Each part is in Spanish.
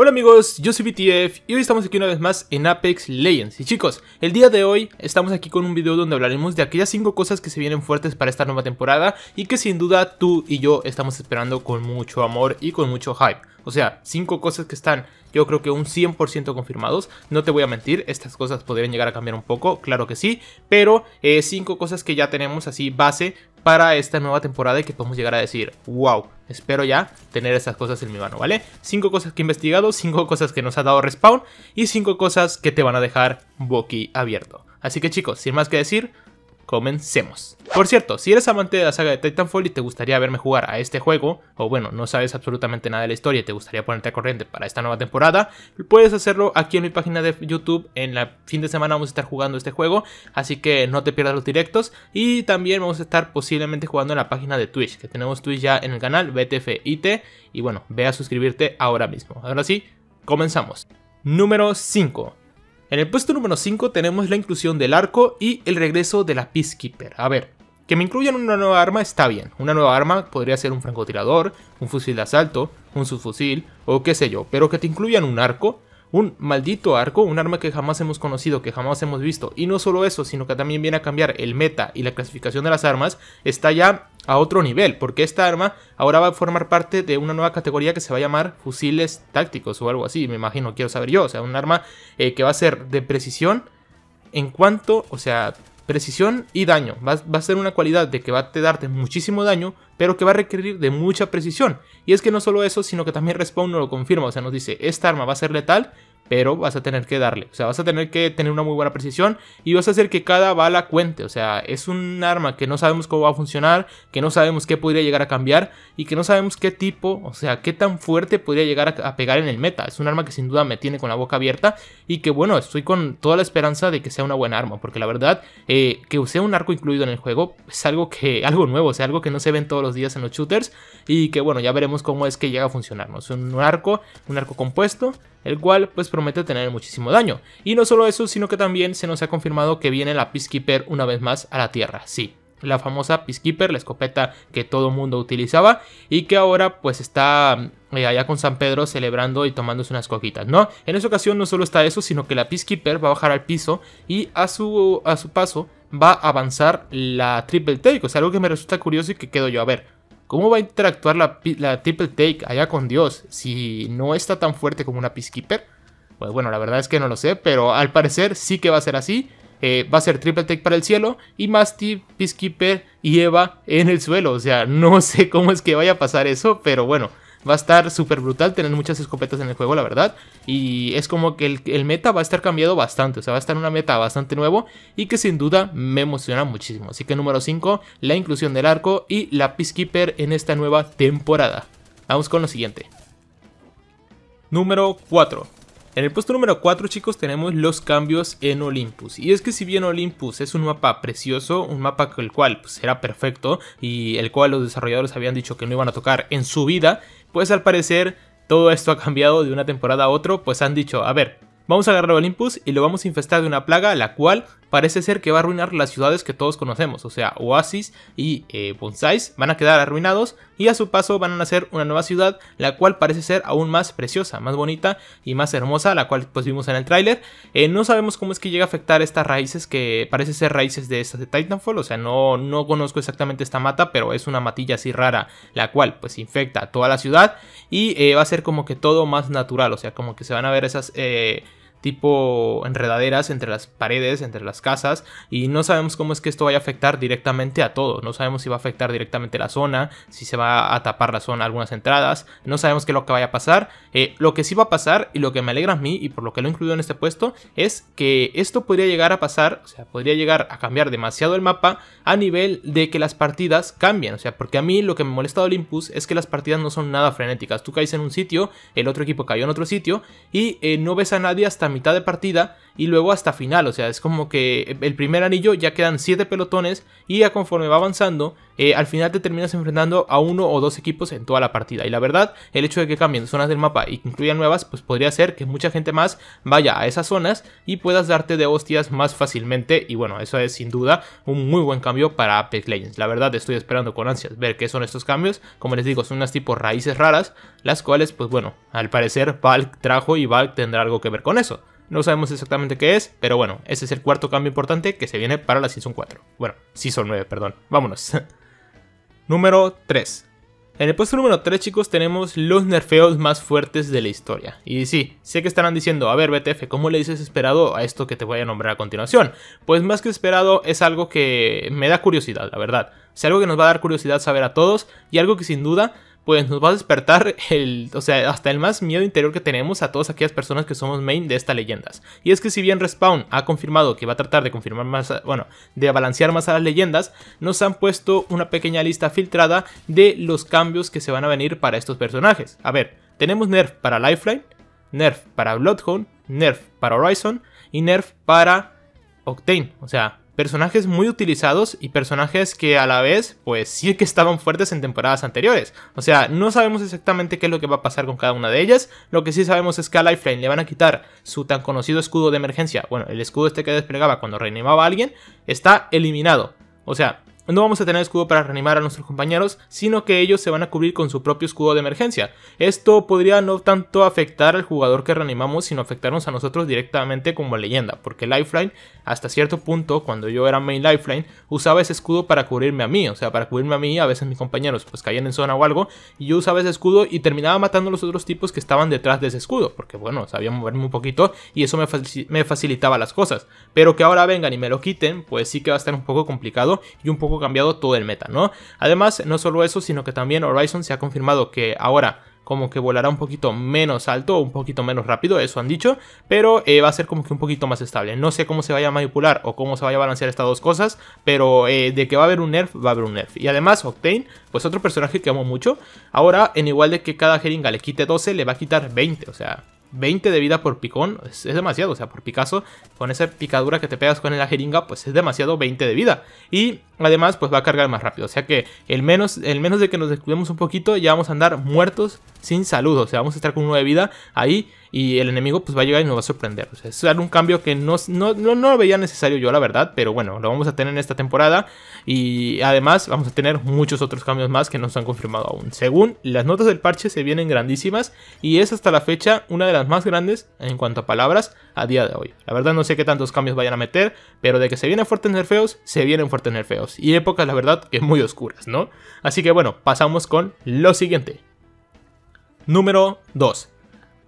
Hola amigos, yo soy BTF y hoy estamos aquí una vez más en Apex Legends. Y chicos, el día de hoy estamos aquí con un video donde hablaremos de aquellas 5 cosas que se vienen fuertes para esta nueva temporada y que sin duda tú y yo estamos esperando con mucho amor y con mucho hype. O sea, 5 cosas que están yo creo que un 100% confirmados, no te voy a mentir, estas cosas podrían llegar a cambiar un poco, claro que sí, pero 5 eh, cosas que ya tenemos así base para esta nueva temporada y que podemos llegar a decir, wow, espero ya tener esas cosas en mi mano, ¿vale? Cinco cosas que he investigado, Cinco cosas que nos ha dado Respawn y cinco cosas que te van a dejar abierto. Así que chicos, sin más que decir, comencemos. Por cierto, si eres amante de la saga de Titanfall y te gustaría verme jugar a este juego, o bueno, no sabes absolutamente nada de la historia y te gustaría ponerte a corriente para esta nueva temporada, puedes hacerlo aquí en mi página de YouTube. En la fin de semana vamos a estar jugando este juego, así que no te pierdas los directos. Y también vamos a estar posiblemente jugando en la página de Twitch, que tenemos Twitch ya en el canal, BTFIT. Y bueno, ve a suscribirte ahora mismo. Ahora sí, comenzamos. Número 5. En el puesto número 5 tenemos la inclusión del arco y el regreso de la Peacekeeper. A ver, que me incluyan una nueva arma está bien. Una nueva arma podría ser un francotirador, un fusil de asalto, un subfusil o qué sé yo. Pero que te incluyan un arco, un maldito arco, un arma que jamás hemos conocido, que jamás hemos visto. Y no solo eso, sino que también viene a cambiar el meta y la clasificación de las armas. Está ya a otro nivel, porque esta arma ahora va a formar parte de una nueva categoría que se va a llamar fusiles tácticos o algo así, me imagino, quiero saber yo, o sea, un arma eh, que va a ser de precisión en cuanto, o sea, precisión y daño, va, a ser una cualidad de que va a te darte muchísimo daño, pero que va a requerir de mucha precisión, y es que no solo eso, sino que también Respawn nos lo confirma, o sea, nos dice, esta arma va a ser letal, pero vas a tener que darle. O sea, vas a tener que tener una muy buena precisión y vas a hacer que cada bala cuente. O sea, es un arma que no sabemos cómo va a funcionar, que no sabemos qué podría llegar a cambiar y que no sabemos qué tipo, o sea, qué tan fuerte podría llegar a, pegar en el meta. Es un arma que sin duda me tiene con la boca abierta y que bueno, estoy con toda la esperanza de que sea una buena arma, porque la verdad, eh, que use un arco incluido en el juego es algo que algo nuevo, o sea, algo que no se ven todos los días en los shooters y que bueno, ya veremos cómo es que llega a funcionar. ¿no? Es un arco, un arco compuesto el cual pues promete tener muchísimo daño. Y no solo eso, sino que también se nos ha confirmado que viene la Peacekeeper una vez más a la Tierra, sí. La famosa Peacekeeper, la escopeta que todo mundo utilizaba y que ahora pues está eh, allá con San Pedro celebrando y tomándose unas coquitas, ¿no? En esa ocasión no solo está eso, sino que la Peacekeeper va a bajar al piso y a su, a su paso va a avanzar la Triple Take, o sea, algo que me resulta curioso y que quedo yo a ver. ¿Cómo va a interactuar la, Triple Take allá con Dios si no está tan fuerte como una Peacekeeper? Pues bueno, la verdad es que no lo sé, pero al parecer sí que va a ser así. Eh, va a ser Triple Take para el cielo y más Peacekeeper y Eva en el suelo. O sea, no sé cómo es que vaya a pasar eso, pero bueno. Va a estar súper brutal tener muchas escopetas en el juego, la verdad. Y es como que el, meta va a estar cambiado bastante. O sea, va a estar una meta bastante nuevo y que sin duda me emociona muchísimo. Así que número 5, la inclusión del arco y la Peacekeeper en esta nueva temporada. Vamos con lo siguiente. Número 4. En el puesto número 4 chicos tenemos los cambios en Olympus y es que si bien Olympus es un mapa precioso, un mapa con el cual pues, era perfecto y el cual los desarrolladores habían dicho que no iban a tocar en su vida, pues al parecer todo esto ha cambiado de una temporada a otro, pues han dicho, a ver, vamos a agarrar Olympus y lo vamos a infestar de una plaga la cual parece ser que va a arruinar las ciudades que todos conocemos, o sea, Oasis y eh, Bonsais van a quedar arruinados y a su paso van a nacer una nueva ciudad, la cual parece ser aún más preciosa, más bonita y más hermosa, la cual pues vimos en el tráiler. Eh, no sabemos cómo es que llega a afectar estas raíces, que parece ser raíces de estas de Titanfall, o sea, no, no conozco exactamente esta mata, pero es una matilla así rara, la cual pues infecta toda la ciudad y eh, va a ser como que todo más natural, o sea, como que se van a ver esas tipo enredaderas entre las paredes, entre las casas, y no sabemos cómo es que esto vaya a afectar directamente a todo, no sabemos si va a afectar directamente la zona, si se va a tapar la zona algunas entradas, no sabemos qué es lo que vaya a pasar, eh, lo que sí va a pasar y lo que me alegra a mí y por lo que lo he incluido en este puesto es que esto podría llegar a pasar, o sea, podría llegar a cambiar demasiado el mapa a nivel de que las partidas cambien, o sea, porque a mí lo que me molesta de Olympus es que las partidas no son nada frenéticas, tú caes en un sitio, el otro equipo cayó en otro sitio y eh, no ves a nadie hasta mitad de partida y luego hasta final. O sea, es como que el primer anillo ya quedan 7 pelotones y ya conforme va avanzando eh, al final te terminas enfrentando a uno o dos equipos en toda la partida. Y la verdad, el hecho de que cambien zonas del mapa y que incluyan nuevas, pues podría ser que mucha gente más vaya a esas zonas y puedas darte de hostias más fácilmente. Y bueno, eso es sin duda un muy buen cambio para Apex Legends. La verdad, estoy esperando con ansias ver qué son estos cambios. Como les digo, son unas tipo raíces raras, las cuales, pues bueno, al parecer Valk trajo y Valk tendrá algo que ver con eso. No sabemos exactamente qué es, pero bueno, ese es el cuarto cambio importante que se viene para la Season 4. Bueno, Season 9, perdón. Vámonos. Número 3. En el puesto número 3, chicos, tenemos los nerfeos más fuertes de la historia. Y sí, sé que estarán diciendo, a ver, BTF, ¿cómo le dices esperado a esto que te voy a nombrar a continuación? Pues más que esperado es algo que me da curiosidad, la verdad. Es algo que nos va a dar curiosidad saber a todos y algo que sin duda pues nos va a despertar el, o sea, hasta el más miedo interior que tenemos a todas aquellas personas que somos main de estas leyendas. Y es que si bien Respawn ha confirmado que va a tratar de confirmar más, bueno, de balancear más a las leyendas, nos han puesto una pequeña lista filtrada de los cambios que se van a venir para estos personajes. A ver, tenemos nerf para Lifeline, nerf para Bloodhound, nerf para Horizon y nerf para Octane, o sea, personajes muy utilizados y personajes que a la vez, pues sí que estaban fuertes en temporadas anteriores. O sea, no sabemos exactamente qué es lo que va a pasar con cada una de ellas. Lo que sí sabemos es que a Lifeline le van a quitar su tan conocido escudo de emergencia. Bueno, el escudo este que desplegaba cuando reanimaba a alguien está eliminado. O sea, no vamos a tener escudo para reanimar a nuestros compañeros, sino que ellos se van a cubrir con su propio escudo de emergencia. Esto podría no tanto afectar al jugador que reanimamos, sino afectarnos a nosotros directamente como leyenda, porque Lifeline, hasta cierto punto, cuando yo era main Lifeline, usaba ese escudo para cubrirme a mí, o sea, para cubrirme a mí, a veces mis compañeros pues caían en zona o algo, y yo usaba ese escudo y terminaba matando a los otros tipos que estaban detrás de ese escudo, porque bueno, sabía moverme un poquito y eso me, me facilitaba las cosas. Pero que ahora vengan y me lo quiten, pues sí que va a estar un poco complicado y un poco cambiado todo el meta, ¿no? Además, no solo eso, sino que también Horizon se ha confirmado que ahora como que volará un poquito menos alto, un poquito menos rápido, eso han dicho, pero eh, va a ser como que un poquito más estable. No sé cómo se vaya a manipular o cómo se vaya a balancear estas dos cosas, pero eh, de que va a haber un nerf, va a haber un nerf. Y además Octane, pues otro personaje que amo mucho, ahora en igual de que cada jeringa le quite 12, le va a quitar 20, o sea, 20 de vida por picón es, es, demasiado, o sea, por Picasso, con esa picadura que te pegas con la jeringa, pues es demasiado 20 de vida. Y Además, pues va a cargar más rápido. O sea que el menos, el menos de que nos descuidemos un poquito, ya vamos a andar muertos sin salud. O sea, vamos a estar con una vida ahí y el enemigo pues va a llegar y nos va a sorprender. O sea, es un cambio que no, no, no lo veía necesario yo, la verdad. Pero bueno, lo vamos a tener en esta temporada. Y además vamos a tener muchos otros cambios más que no se han confirmado aún. Según las notas del parche se vienen grandísimas. Y es hasta la fecha una de las más grandes en cuanto a palabras a día de hoy. La verdad no sé qué tantos cambios vayan a meter. Pero de que se vienen fuertes nerfeos, se vienen fuertes nerfeos y épocas, la verdad, que muy oscuras, ¿no? Así que bueno, pasamos con lo siguiente. Número 2.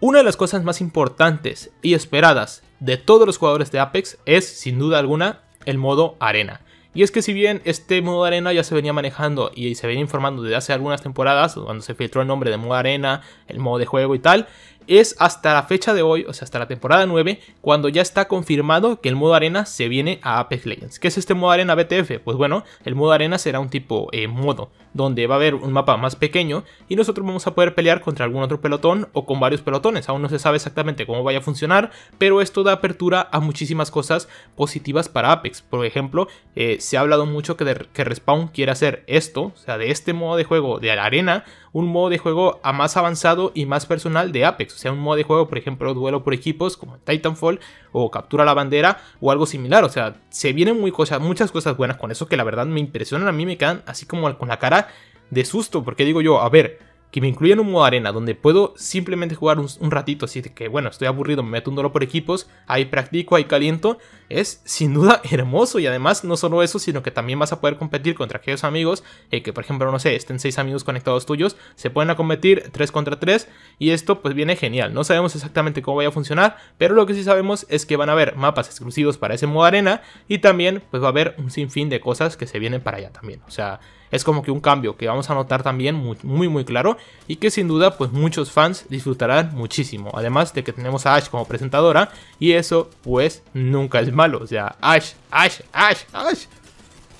Una de las cosas más importantes y esperadas de todos los jugadores de Apex es, sin duda alguna, el modo arena. Y es que si bien este modo arena ya se venía manejando y se venía informando desde hace algunas temporadas, cuando se filtró el nombre de modo arena, el modo de juego y tal, es hasta la fecha de hoy, o sea, hasta la temporada 9, cuando ya está confirmado que el modo arena se viene a Apex Legends. ¿Qué es este modo arena BTF? Pues bueno, el modo arena será un tipo eh, modo, donde va a haber un mapa más pequeño y nosotros vamos a poder pelear contra algún otro pelotón o con varios pelotones. Aún no se sabe exactamente cómo vaya a funcionar, pero esto da apertura a muchísimas cosas positivas para Apex. Por ejemplo, eh, se ha hablado mucho que, que Respawn quiere hacer esto, o sea, de este modo de juego de la arena, un modo de juego a más avanzado y más personal de Apex. O sea, un modo de juego, por ejemplo, duelo por equipos como Titanfall o captura la bandera o algo similar. O sea, se vienen muy cosas, muchas cosas buenas con eso que la verdad me impresionan. A mí me quedan así como con la cara de susto porque digo yo, a ver que me en un modo arena donde puedo simplemente jugar un, ratito, así que bueno, estoy aburrido, me meto un duelo por equipos, ahí practico, ahí caliento, es sin duda hermoso y además no solo eso, sino que también vas a poder competir contra aquellos amigos eh, que por ejemplo, no sé, estén seis amigos conectados tuyos, se pueden a competir 3 contra 3 y esto pues viene genial, no sabemos exactamente cómo vaya a funcionar, pero lo que sí sabemos es que van a haber mapas exclusivos para ese modo arena y también pues va a haber un sinfín de cosas que se vienen para allá también, o sea es como que un cambio que vamos a notar también muy, muy claro y que sin duda pues muchos fans disfrutarán muchísimo. Además de que tenemos a Ash como presentadora y eso pues nunca es malo. O sea, Ash, Ash, Ash, Ash.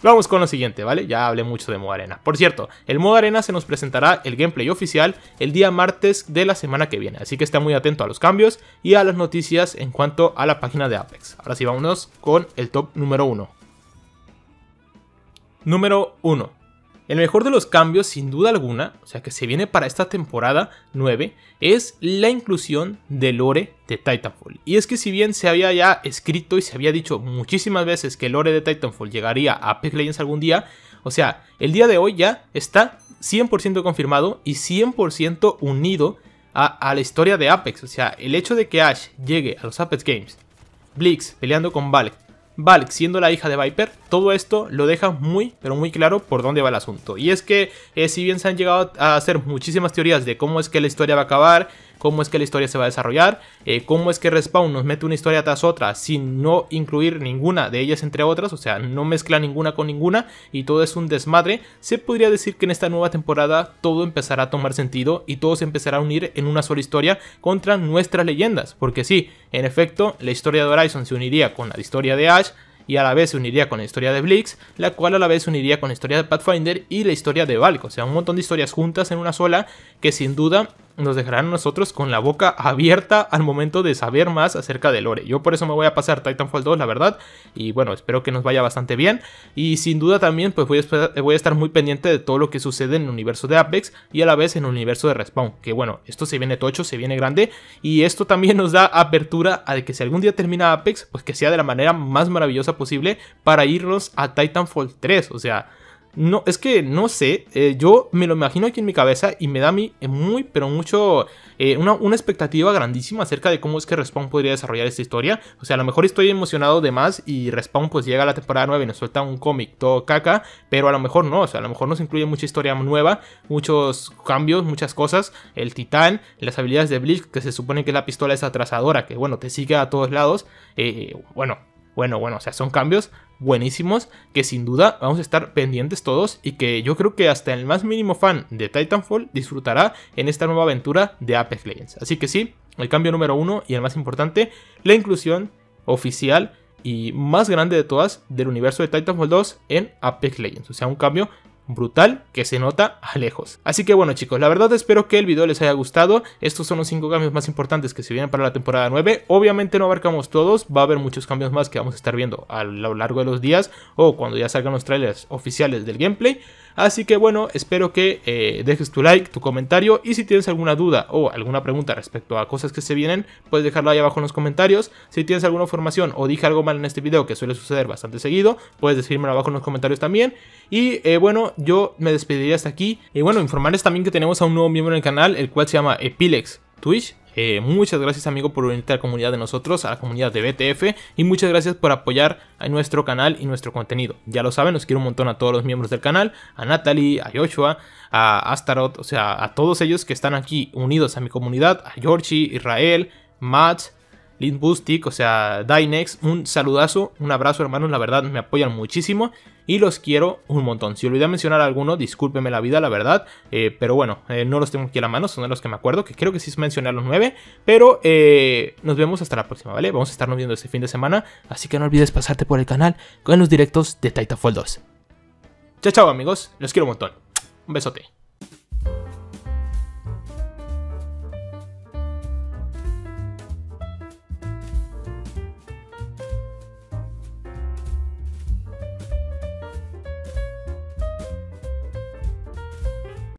Vamos con lo siguiente, ¿vale? Ya hablé mucho de modo arena. Por cierto, el modo arena se nos presentará el gameplay oficial el día martes de la semana que viene, así que está muy atento a los cambios y a las noticias en cuanto a la página de Apex. Ahora sí, vámonos con el top número uno. Número uno. El mejor de los cambios, sin duda alguna, o sea que se viene para esta temporada 9, es la inclusión de lore de Titanfall. Y es que si bien se había ya escrito y se había dicho muchísimas veces que lore de Titanfall llegaría a Apex Legends algún día, o sea, el día de hoy ya está 100% confirmado y 100% unido a, la historia de Apex. O sea, el hecho de que Ash llegue a los Apex Games, Blix peleando con Valk, Valk siendo la hija de Viper, todo esto lo deja muy, pero muy claro por dónde va el asunto. Y es que eh, si bien se han llegado a hacer muchísimas teorías de cómo es que la historia va a acabar, cómo es que la historia se va a desarrollar, eh, cómo es que Respawn nos mete una historia tras otra sin no incluir ninguna de ellas entre otras, o sea, no mezcla ninguna con ninguna y todo es un desmadre, se podría decir que en esta nueva temporada todo empezará a tomar sentido y todo se empezará a unir en una sola historia contra nuestras leyendas, porque sí, en efecto, la historia de Horizon se uniría con la historia de Ash, y a la vez se uniría con la historia de Blix, la cual a la vez se uniría con la historia de Pathfinder y la historia de Valko. o sea, un montón de historias juntas en una sola que sin duda nos dejarán nosotros con la boca abierta al momento de saber más acerca de lore. Yo por eso me voy a pasar Titanfall 2, la verdad, y bueno, espero que nos vaya bastante bien. Y sin duda también, pues voy a, voy a estar muy pendiente de todo lo que sucede en el universo de Apex y a la vez en el universo de Respawn. Que bueno, esto se viene tocho, se viene grande, y esto también nos da apertura a que si algún día termina Apex, pues que sea de la manera más maravillosa posible para irnos a Titanfall 3, o sea... No, es que no sé, eh, yo me lo imagino aquí en mi cabeza y me da a mí eh, muy, pero mucho, eh, una, expectativa grandísima acerca de cómo es que Respawn podría desarrollar esta historia. O sea, a lo mejor estoy emocionado de más y Respawn pues llega a la temporada 9 y nos suelta un cómic todo caca, pero a lo mejor no, o sea, a lo mejor nos incluye mucha historia nueva, muchos cambios, muchas cosas, el titán, las habilidades de Bleach, que se supone que la pistola es atrasadora, que bueno, te sigue a todos lados, bueno, bueno, bueno, o sea, son cambios buenísimos que sin duda vamos a estar pendientes todos y que yo creo que hasta el más mínimo fan de Titanfall disfrutará en esta nueva aventura de Apex Legends. Así que sí, el cambio número uno y el más importante, la inclusión oficial y más grande de todas del universo de Titanfall 2 en Apex Legends. O sea, un cambio brutal que se nota a lejos. Así que bueno chicos, la verdad espero que el video les haya gustado. Estos son los 5 cambios más importantes que se vienen para la temporada 9. Obviamente no abarcamos todos, va a haber muchos cambios más que vamos a estar viendo a lo largo de los días o cuando ya salgan los trailers oficiales del gameplay. Así que bueno, espero que eh, dejes tu like, tu comentario y si tienes alguna duda o alguna pregunta respecto a cosas que se vienen, puedes dejarlo ahí abajo en los comentarios. Si tienes alguna información o dije algo mal en este video que suele suceder bastante seguido, puedes decírmelo abajo en los comentarios también. Y eh, bueno, yo me despediría hasta aquí. Y bueno, informarles también que tenemos a un nuevo miembro en el canal, el cual se llama Epilex Twitch. Eh, muchas gracias amigo por unirte a la comunidad de nosotros, a la comunidad de BTF y muchas gracias por apoyar a nuestro canal y nuestro contenido. Ya lo saben, los quiero un montón a todos los miembros del canal, a Natalie, a Joshua, a Astaroth, o sea, a todos ellos que están aquí unidos a mi comunidad, a Georgie, Israel, Matt, Linbustic, o sea, Dynex, un saludazo, un abrazo hermanos, la verdad me apoyan muchísimo y los quiero un montón. Si olvidé mencionar alguno, discúlpeme la vida, la verdad, eh, pero bueno, eh, no los tengo aquí a la mano, son de los que me acuerdo, que creo que sí mencioné a los nueve, pero eh, nos vemos hasta la próxima, ¿vale? Vamos a estarnos viendo este fin de semana, así que no olvides pasarte por el canal con los directos de Titanfall 2. Chao, chao amigos, los quiero un montón. Un besote.